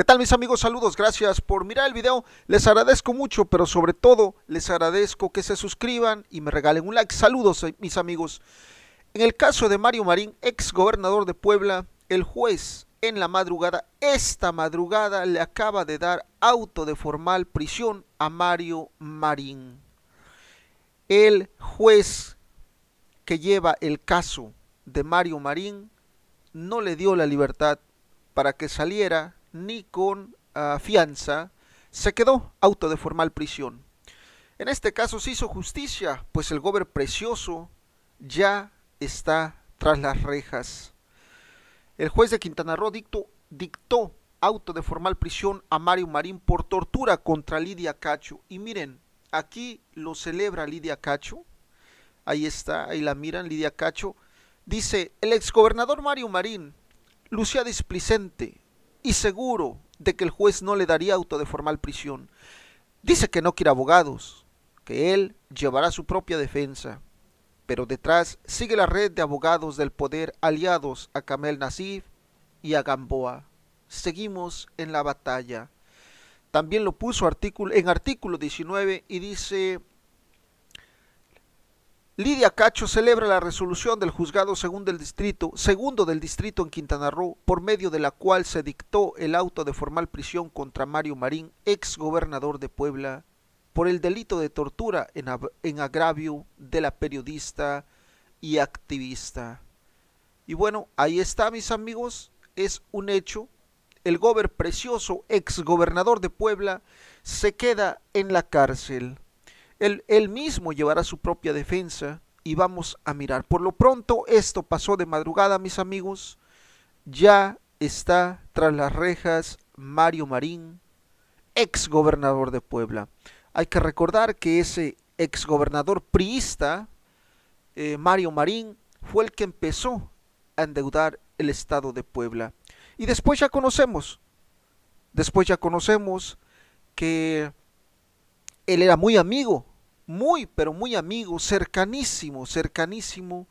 ¿Qué tal mis amigos? Saludos, gracias por mirar el video. Les agradezco mucho, pero sobre todo les agradezco que se suscriban y me regalen un like. Saludos eh, mis amigos. En el caso de Mario Marín, ex gobernador de Puebla, el juez en la madrugada, esta madrugada, le acaba de dar auto de formal prisión a Mario Marín. El juez que lleva el caso de Mario Marín no le dio la libertad para que saliera ni con ah, fianza, se quedó auto de formal prisión. En este caso se hizo justicia, pues el gober precioso ya está tras las rejas. El juez de Quintana Roo dictó, dictó auto de formal prisión a Mario Marín por tortura contra Lidia Cacho. Y miren, aquí lo celebra Lidia Cacho. Ahí está, ahí la miran, Lidia Cacho. Dice, el exgobernador Mario Marín lucía displicente, y seguro de que el juez no le daría auto de formal prisión. Dice que no quiere abogados, que él llevará su propia defensa. Pero detrás sigue la red de abogados del poder aliados a Kamel Nasif y a Gamboa. Seguimos en la batalla. También lo puso en artículo 19 y dice Lidia Cacho celebra la resolución del juzgado segundo del distrito, segundo del distrito en Quintana Roo, por medio de la cual se dictó el auto de formal prisión contra Mario Marín, ex gobernador de Puebla, por el delito de tortura en, agravio de la periodista y activista. Y bueno, ahí está, mis amigos, es un hecho. El gober precioso, ex gobernador de Puebla, se queda en la cárcel. Él, mismo llevará su propia defensa y vamos a mirar. Por lo pronto, esto pasó de madrugada, mis amigos. Ya está tras las rejas Mario Marín, ex gobernador de Puebla. Hay que recordar que ese ex gobernador priista, eh, Mario Marín, fue el que empezó a endeudar el estado de Puebla. Y después ya conocemos, después ya conocemos que él era muy amigo muy, pero muy amigo, cercanísimo, cercanísimo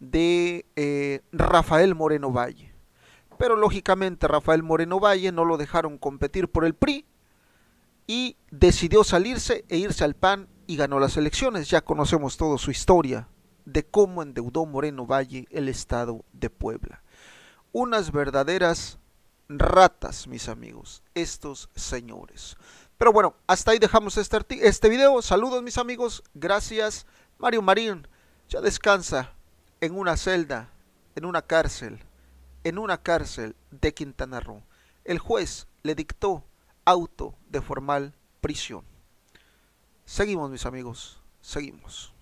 de eh, Rafael Moreno Valle. Pero lógicamente Rafael Moreno Valle no lo dejaron competir por el PRI y decidió salirse e irse al PAN y ganó las elecciones. Ya conocemos toda su historia de cómo endeudó Moreno Valle el estado de Puebla. Unas verdaderas ratas, mis amigos, estos señores. Pero bueno, hasta ahí dejamos este, este video. Saludos mis amigos, gracias. Mario Marín ya descansa en una celda, en una cárcel, en una cárcel de Quintana Roo. El juez le dictó auto de formal prisión. Seguimos mis amigos, seguimos.